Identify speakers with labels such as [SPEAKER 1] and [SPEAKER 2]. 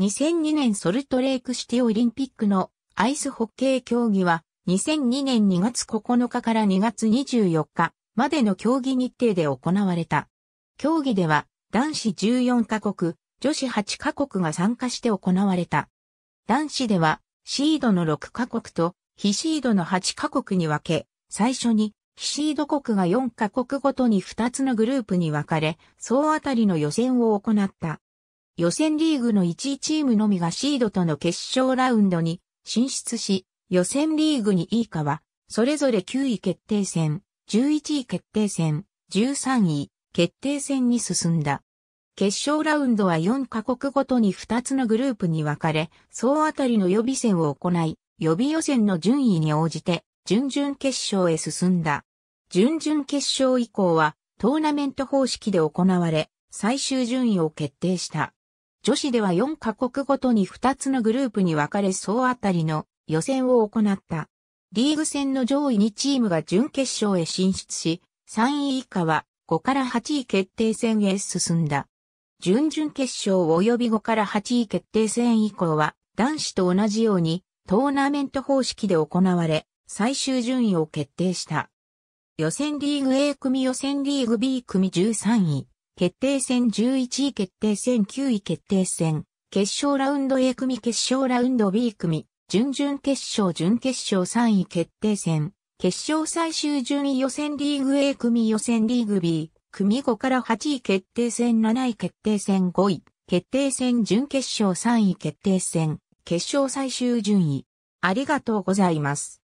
[SPEAKER 1] 2002年ソルトレークシティオリ
[SPEAKER 2] ンピックのアイスホッケー競技は2002年2月9日から2月24日までの競技日程で行われた。競技では男子14カ国、女子8カ国が参加して行われた。男子ではシードの6カ国と非シードの8カ国に分け、最初に非シード国が4カ国ごとに2つのグループに分かれ、総当たりの予選を行った。予選リーグの1位チームのみがシードとの決勝ラウンドに進出し、予選リーグに以下は、それぞれ9位決定戦、11位決定戦、13位決定戦に進んだ。決勝ラウンドは4カ国ごとに2つのグループに分かれ、総当たりの予備戦を行い、予備予選の順位に応じて、準々決勝へ進んだ。準々決勝以降は、トーナメント方式で行われ、最終順位を決定した。女子では4カ国ごとに2つのグループに分かれ総当たりの予選を行った。リーグ戦の上位2チームが準決勝へ進出し、3位以下は5から8位決定戦へ進んだ。準々決勝及び5から8位決定戦以降は男子と同じようにトーナメント方式で行われ、最終順位を決定した。予選リーグ A 組予選リーグ B 組13位。決定戦11位決定戦9位決定戦、決勝ラウンド A 組決勝ラウンド B 組、準々決勝準決勝3位決定戦、決勝最終順位予選リーグ A 組予選リーグ B、組5から8位決定戦7位決定戦5位、決定戦準決勝3位決定戦、決勝最
[SPEAKER 1] 終順位。ありがとうございます。